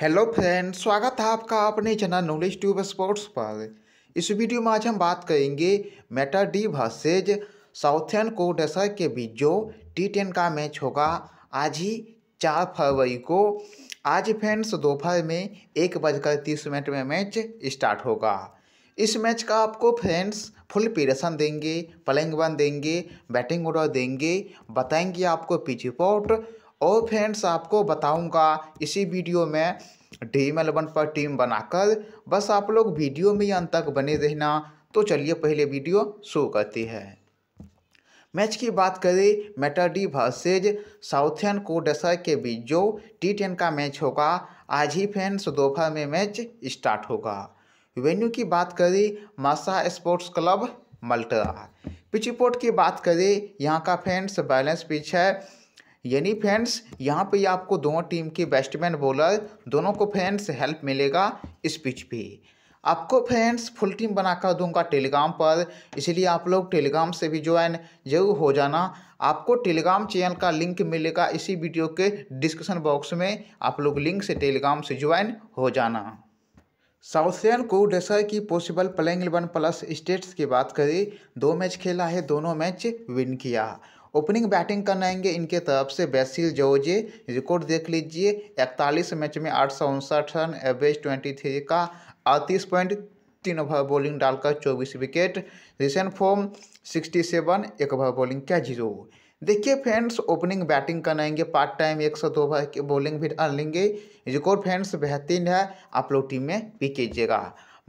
hello friend स्वागत है आपका अपने चैनल नॉलेज ट्यूब स्पोर्ट्स पर इस वीडियो में आज हम बात करेंगे मेटा डी भर्सेज साउथन को डसर के बीच जो टी टेन का मैच होगा आज ही चार फरवरी को आज फ्रेंड्स दोपहर में एक बजकर तीस मिनट में मैच स्टार्ट होगा इस मैच का आपको फ्रेंड्स फुल पीरसन देंगे प्लेइंग वन देंगे बैटिंग ऑर्डर देंगे बताएंगे आपको पिच रिपोर्ट और फ्रेंड्स आपको बताऊंगा इसी वीडियो में डीम एलेवन पर टीम बनाकर बस आप लोग वीडियो में अंत तक बने रहना तो चलिए पहले वीडियो शुरू करती है मैच की बात करें मेटाडी वर्सेज साउथन कोडेसर के बीच जो टी टेन का मैच होगा आज ही फैंस दोपहर में मैच स्टार्ट होगा वेन्यू की बात करें मासा स्पोर्ट्स क्लब मल्टरा पिच रिपोर्ट की बात करें यहाँ का फैंस बैलेंस पिच है यानी फ्रेंड्स यहाँ पे आपको दोनों टीम के बैट्समैन बॉलर दोनों को फ्रेंड्स हेल्प मिलेगा इस पिच पे आपको फ्रेंड्स फुल टीम बनाकर दूंगा टेलीग्राम पर इसलिए आप लोग टेलीग्राम से भी ज्वाइन जरूर हो जाना आपको टेलीग्राम चैनल का लिंक मिलेगा इसी वीडियो के डिस्क्रिप्शन बॉक्स में आप लोग लिंक से टेलीग्राम से ज्वाइन हो जाना साउथियन को डेसर की possible playing eleven plus stats की बात करें दो मैच खेला है दोनों मैच विन किया ओपनिंग बैटिंग करना आएंगे इनके तरफ से बैसिल जोजे रिकॉर्ड देख लीजिए इकतालीस मैच में आठ सौ उनसठ रन एवरेज ट्वेंटी थ्री का अड़तीस पॉइंट तीन ओवर बॉलिंग डालकर चौबीस wicket recent form sixty seven एक ओवर बॉलिंग क्या जीरो देखिए फ्रेंड्स ओपनिंग बैटिंग करनाएंगे पार्ट टाइम एक सौ दो ओवर की बॉलिंग भी डाल लेंगे रिकॉर्ड फ्रेंड्स बेहतरीन है आप लोग टीम में भी कीजिएगा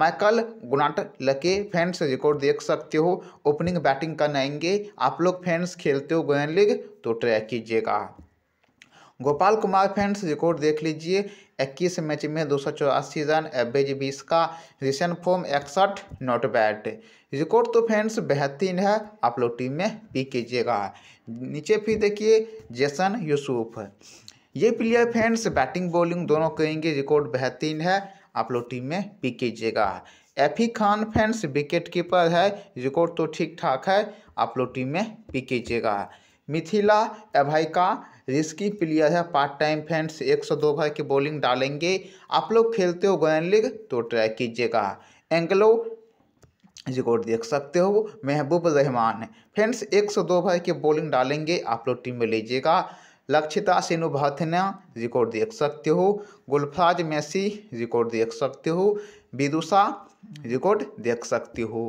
माइकल गुनाट लके फैंस रिकॉर्ड देख सकते हो ओपनिंग बैटिंग करनाएंगे आप लोग फैंस खेलते हो गोयन लीग तो ट्रैक कीजिएगा गोपाल कुमार फैंस रिकॉर्ड देख लीजिए 21 मैच में दो सौ चौरासी रन एवरेज बीस का रिसेंट फॉर्म इकसठ नॉट बैट रिकॉर्ड तो फैंस बेहतरीन है आप लोग टीम में पी कीजिएगा नीचे फिर देखिए जैसन यूसुफ ये प्लेयर फैंस बैटिंग बॉलिंग दोनों करेंगे रिकॉर्ड बेहतरीन है आप लोग टीम में पिक कीजिएगा Afi Khan fans wicket keeper है रिकॉर्ड तो ठीक ठाक है आप लोग टीम में पिक कीजिएगा मिथिला का रिस्की प्लेयर है पार्ट टाइम फैंस एक सौ दो भर की बॉलिंग डालेंगे आप लोग खेलते हो गोयन लीग तो ट्राई कीजिएगा एंग्लो रिकॉर्ड देख सकते हो महबूब रहमान फैंस दो भर की बॉलिंग डालेंगे आप लोग टीम में लीजिएगा लक्षिता सिनुभाथना रिकॉर्ड देख सकते हो गुलफाज मैसी रिकॉर्ड देख सकते हो विदुषा रिकॉर्ड देख सकते हो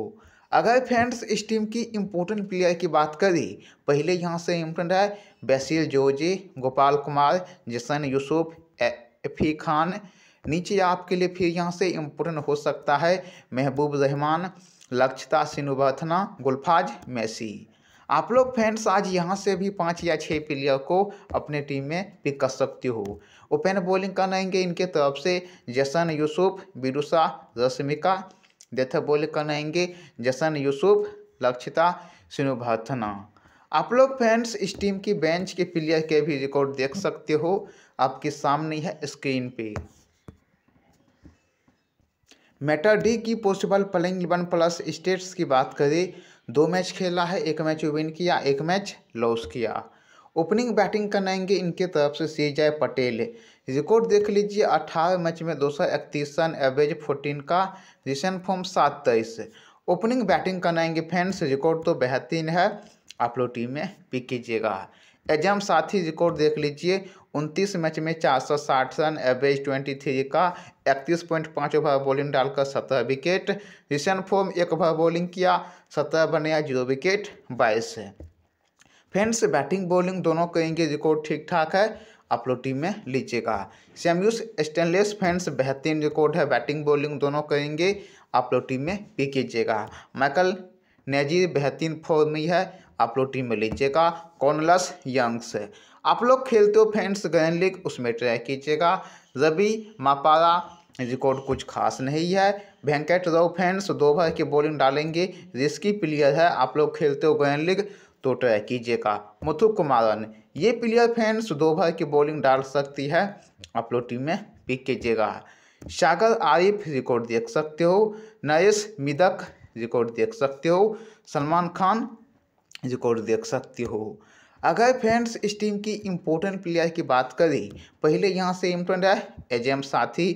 अगर फ्रेंड्स इस टीम की इम्पोर्टेंट प्लेयर की बात करें पहले यहाँ से इम्पोर्टेंट है बैसील जोजे गोपाल कुमार जसन यूसुफ एफी खान नीचे आपके लिए फिर यहाँ से इम्पोर्टेंट हो सकता है महबूब रहमान लक्षता सिनुभाथना गुलफाज मैसी आप लोग फ्रेंड्स आज यहाँ से भी पाँच या छः प्लेयर को अपने टीम में पिक कर सकते हो ओपन बॉलिंग आएंगे इनके तरफ से जसन यूसुफ बिरुसा रश्मिका डेथ बॉलिंग आएंगे जसन यूसुफ लक्षिता सिनुभाथना आप लोग फ्रेंड्स इस टीम की बेंच के प्लेयर के भी रिकॉर्ड देख सकते हो आपके सामने है स्क्रीन पे मेटर डी की possible playing eleven plus stats की बात करें दो मैच खेला है एक मैच विन किया एक मैच लॉस किया ओपनिंग बैटिंग करनाएंगे इनके तरफ से सी जय पटेल रिकॉर्ड देख लीजिए अठारह मैच में दो सौ इकतीस रन एवरेज फोर्टीन का रिसेंट फॉर्म सात तेईस ओपनिंग बैटिंग करनाएंगे फैंस रिकॉर्ड तो बेहतरीन है आप लोग टीम में पिक कीजिएगा एग्जाम साथी रिकॉर्ड देख लीजिए उनतीस मैच में चार सौ साठ रन एवरेज ट्वेंटी थ्री का इकतीस पॉइंट पाँच ओवर बॉलिंग डालकर सत्रह विकेट रिसेंट फॉर्म एक ओवर बॉलिंग किया सत्रह या जीरो विकेट बाईस है फ्रेंड्स बैटिंग बॉलिंग दोनों कहेंगे रिकॉर्ड ठीक ठाक है आप लोग टीम में लीजिएगा सैम्यूस स्टेनलेस फैंस बेहतरीन रिकॉर्ड है बैटिंग बॉलिंग दोनों कहेंगे आप लोग टीम में पी कीजिएगा माइकल नेजी बेहतरीन फॉर्म में है आप लोग टीम में लीजिएगा कॉनलस यंग्स आप लोग खेलते हो फ्रेंड्स गैन लीग उसमें ट्राई कीजिएगा रवि मापारा रिकॉर्ड कुछ खास नहीं है वेंकट राव फैंस दो भर की बॉलिंग डालेंगे रिस्की प्लेयर है आप लोग खेलते हो गैन लीग तो ट्राई कीजिएगा मुथु कुमारन ये प्लेयर फैंस दो भर की बॉलिंग डाल सकती है आप लोग टीम में पिक कीजिएगा सागर आरिफ रिकॉर्ड देख सकते हो नरेश मिदक रिकॉर्ड देख सकते हो सलमान खान जो देख सकते हो अगर फ्रेंड्स इस टीम की इम्पोर्टेंट प्लेयर की बात करें पहले यहाँ से इम्पोर्टेंट है एजेम साथी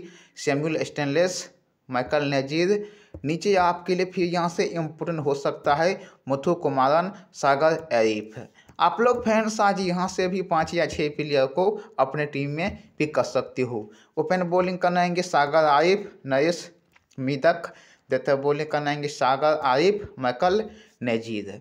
सैम्यूल स्टेनलेस माइकल नजीर नीचे आपके लिए फिर यहाँ से इम्पोर्टेंट हो सकता है मथु कुमारन सागर एरिफ आप लोग फ्रेंड्स आज यहाँ से भी पाँच या छः प्लेयर को अपने टीम में पिक कर सकते हो ओपन बॉलिंग करना आएंगे सागर आरिफ नरेश मिदक देते बॉलिंग करना आएंगे सागर आरिफ माइकल नजीर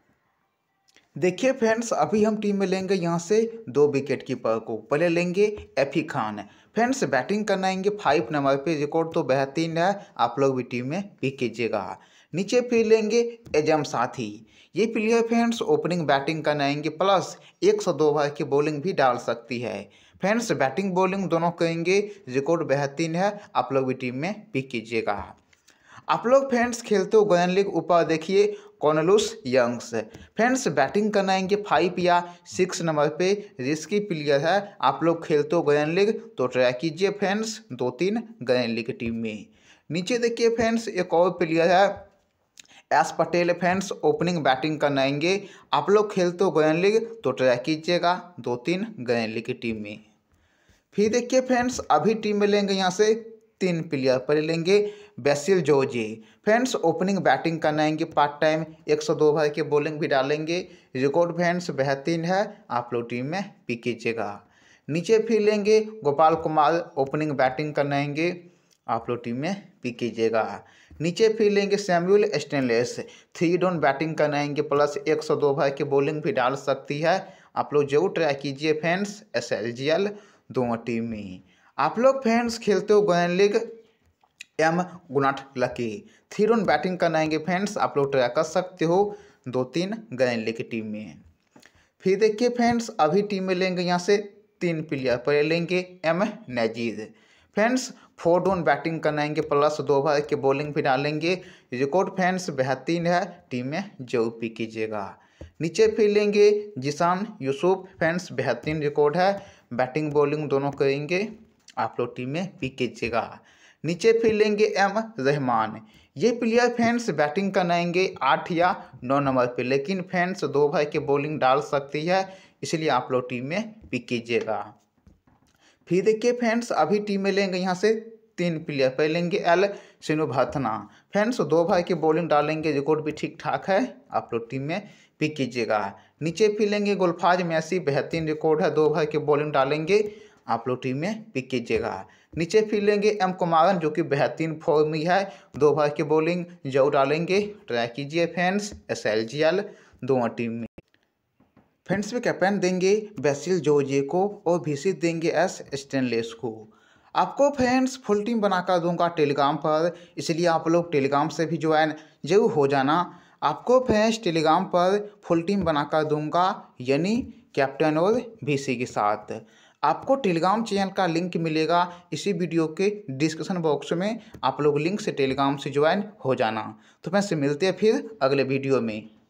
देखिए फ्रेंड्स अभी हम टीम में लेंगे यहाँ से दो विकेट कीपर को पहले लेंगे एफी खान फ्रेंड्स बैटिंग करना आएंगे फाइव नंबर पे रिकॉर्ड तो बेहतरीन है आप लोग भी टीम में पिक कीजिएगा नीचे फिर लेंगे एजम साथी ये प्लेयर फ्रेंड्स ओपनिंग बैटिंग करना आएंगे प्लस एक सौ दो ओवर की बॉलिंग भी डाल सकती है फ्रेंड्स बैटिंग बॉलिंग दोनों करेंगे रिकॉर्ड बेहतरीन है आप लोग भी टीम में पिक कीजिएगा आप लोग फ्रेंड्स खेलते हो गोयन लीग ऊपर देखिए कॉनलुस यंग्स फ्रेंड्स बैटिंग करना इनके फाइव या सिक्स नंबर पे रिस्की प्लेयर है आप लोग खेलते हो गयन लीग तो ट्राई कीजिए फ्रेंड्स दो तीन गयन लीग टीम में नीचे देखिए फ्रेंड्स एक और प्लेयर है S Patel friends opening batting करनाएंगे आप लोग खेलते हो गयन लीग तो ट्राई कीजिएगा दो तीन गयन लीग की टीम में फिर देखिए फ्रेंड्स अभी टीम में लेंगे यहाँ से तीन प्लेयर पहले लेंगे बैसिल जोजी फ्रेंड्स ओपनिंग बैटिंग करना आएंगे पार्ट टाइम 102 ओवर के बॉलिंग भी डालेंगे रिकॉर्ड फ्रेंड्स बेहतरीन है आप लोग टीम में पी कीजिएगा नीचे फिर लेंगे गोपाल कुमार ओपनिंग बैटिंग करना आएंगे आप लोग टीम में पी कीजिएगा नीचे फिर लेंगे सैम्यूल स्टेनलेस थ्री डाउन बैटिंग करना आएंगे प्लस एक सौ दो ओवर की बॉलिंग भी डाल सकती है आप लोग जरूर ट्राई कीजिए friends S L G L दोनों टीम में आप लोग फ्रेंड्स खेलते हो गोयन लीग एम गुनाट लकी थ्री रन बैटिंग करनाएंगे आएंगे फ्रेंड्स आप लोग ट्राई कर सकते हो दो तीन गोयन लीग की टीम में फिर देखिए फ्रेंड्स अभी टीम में लेंगे यहाँ से तीन प्लेयर पर लेंगे एम नजीद फ्रेंड्स फोर डोन बैटिंग करनाएंगे प्लस दो ओवर के बॉलिंग भी डालेंगे रिकॉर्ड फैंस बेहतरीन है टीम में जरूर पी कीजिएगा नीचे फिर लेंगे जिसान यूसुफ फैंस बेहतरीन रिकॉर्ड है बैटिंग बॉलिंग दोनों करेंगे आप लोग टीम में पिक कीजिएगा नीचे फिर लेंगे एम रहमान ये प्लेयर फैंस बैटिंग कराएंगे आठ या नौ नंबर पे लेकिन फैंस दो भाई की बॉलिंग डाल सकती है इसलिए आप लोग टीम में पिक कीजिएगा फिर देखिए फैंस अभी टीम में लेंगे यहाँ से तीन प्लेयर पहले लेंगे एल सिनुभाथना फैंस दो भाई की बॉलिंग डालेंगे रिकॉर्ड भी ठीक ठाक है आप लोग टीम में पिक कीजिएगा नीचे फिर लेंगे गुलफाज मैसी बेहतरीन रिकॉर्ड है दो भाई की बॉलिंग डालेंगे आप लोग टीम में पिक कीजिएगा नीचे फिर लेंगे एम कुमारन जो कि बेहतरीन फॉर्म ही है दो ओवर की बॉलिंग जो डालेंगे ट्राई कीजिए fans S L G L दोनों टीम में फैंस में कैप्टन देंगे बैसिल जोजे को और भीसी देंगे एस स्टेनलेस को आपको फ्रेंड्स फुल टीम बनाकर दूंगा टेलीग्राम पर इसलिए आप लोग टेलीग्राम से भी ज्वाइन जरूर हो जाना आपको फ्रेंड्स टेलीग्राम पर फुल टीम बनाकर दूंगा यानी कैप्टन और भी के साथ आपको टेलीग्राम चैनल का लिंक मिलेगा इसी वीडियो के डिस्क्रिप्शन बॉक्स में आप लोग लिंक से टेलीग्राम से ज्वाइन हो जाना तो मैं से मिलते हैं फिर अगले वीडियो में